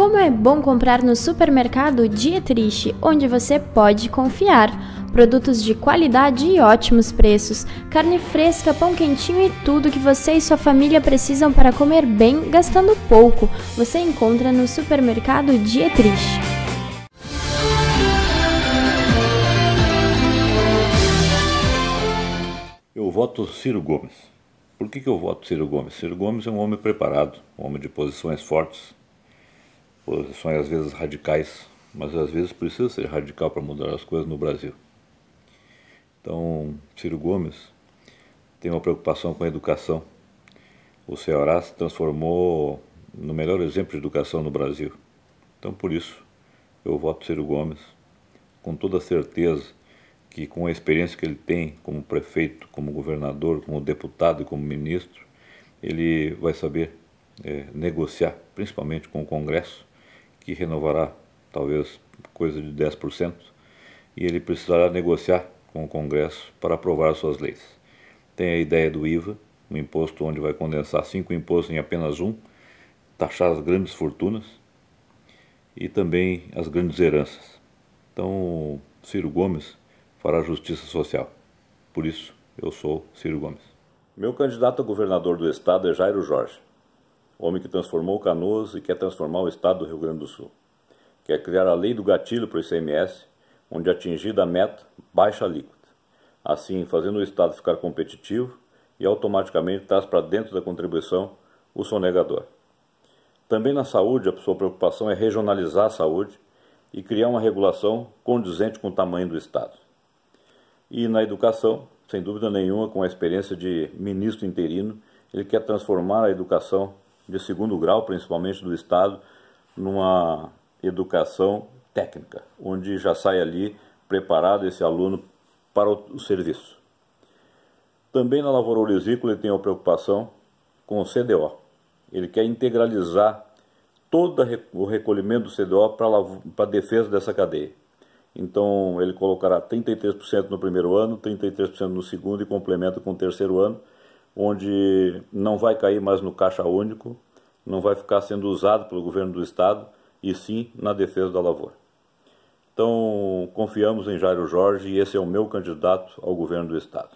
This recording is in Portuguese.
Como é bom comprar no supermercado Dietrich, onde você pode confiar. Produtos de qualidade e ótimos preços, carne fresca, pão quentinho e tudo que você e sua família precisam para comer bem, gastando pouco, você encontra no supermercado Dietrich. Eu voto Ciro Gomes. Por que, que eu voto Ciro Gomes? Ciro Gomes é um homem preparado, um homem de posições fortes, posições às vezes radicais, mas às vezes precisa ser radical para mudar as coisas no Brasil. Então, Ciro Gomes tem uma preocupação com a educação. O Ceará se transformou no melhor exemplo de educação no Brasil. Então, por isso, eu voto Ciro Gomes, com toda certeza que, com a experiência que ele tem como prefeito, como governador, como deputado e como ministro, ele vai saber é, negociar, principalmente com o Congresso, que renovará talvez coisa de 10%, e ele precisará negociar com o Congresso para aprovar suas leis. Tem a ideia do IVA, um imposto onde vai condensar cinco impostos em apenas um, taxar as grandes fortunas e também as grandes heranças. Então, Ciro Gomes fará justiça social. Por isso, eu sou Ciro Gomes. Meu candidato a governador do estado é Jairo Jorge homem que transformou Canoas e quer transformar o estado do Rio Grande do Sul. Quer criar a lei do gatilho para o ICMS, onde é atingida a meta, baixa alíquota. Assim, fazendo o estado ficar competitivo e automaticamente traz para dentro da contribuição o sonegador. Também na saúde, a sua preocupação é regionalizar a saúde e criar uma regulação condizente com o tamanho do Estado. E na educação, sem dúvida nenhuma, com a experiência de ministro interino, ele quer transformar a educação de segundo grau, principalmente do Estado, numa educação técnica, onde já sai ali preparado esse aluno para o serviço. Também na lavoura orizícola ele tem a preocupação com o CDO. Ele quer integralizar todo o recolhimento do CDO para a defesa dessa cadeia. Então ele colocará 33% no primeiro ano, 33% no segundo e complementa com o terceiro ano, onde não vai cair mais no caixa único, não vai ficar sendo usado pelo governo do Estado, e sim na defesa da lavoura. Então, confiamos em Jairo Jorge e esse é o meu candidato ao governo do Estado.